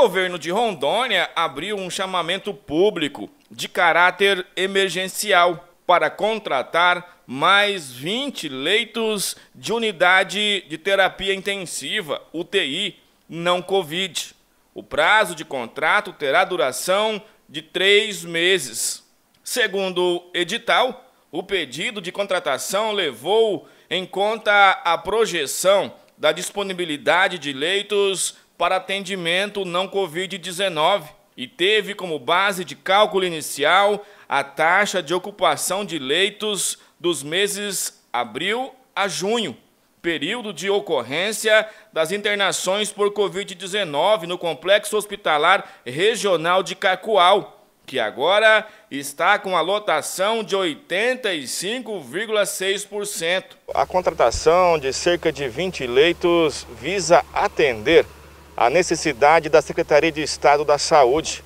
governo de Rondônia abriu um chamamento público de caráter emergencial para contratar mais 20 leitos de unidade de terapia intensiva, UTI, não Covid. O prazo de contrato terá duração de três meses. Segundo o edital, o pedido de contratação levou em conta a projeção da disponibilidade de leitos para atendimento não Covid-19 e teve como base de cálculo inicial a taxa de ocupação de leitos dos meses abril a junho, período de ocorrência das internações por Covid-19 no Complexo Hospitalar Regional de Cacoal que agora está com a lotação de 85,6%. A contratação de cerca de 20 leitos visa atender a necessidade da Secretaria de Estado da Saúde.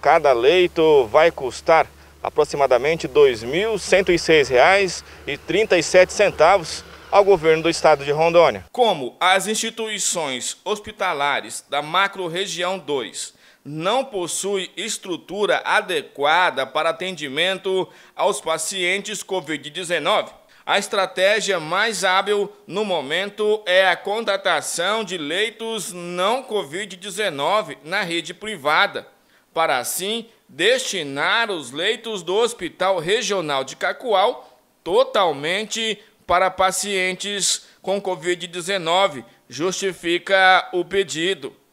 Cada leito vai custar aproximadamente R$ 2.106,37 ao governo do estado de Rondônia. Como as instituições hospitalares da macro-região 2 não possui estrutura adequada para atendimento aos pacientes Covid-19, a estratégia mais hábil no momento é a contratação de leitos não Covid-19 na rede privada, para assim destinar os leitos do Hospital Regional de Cacoal totalmente para pacientes com Covid-19, justifica o pedido.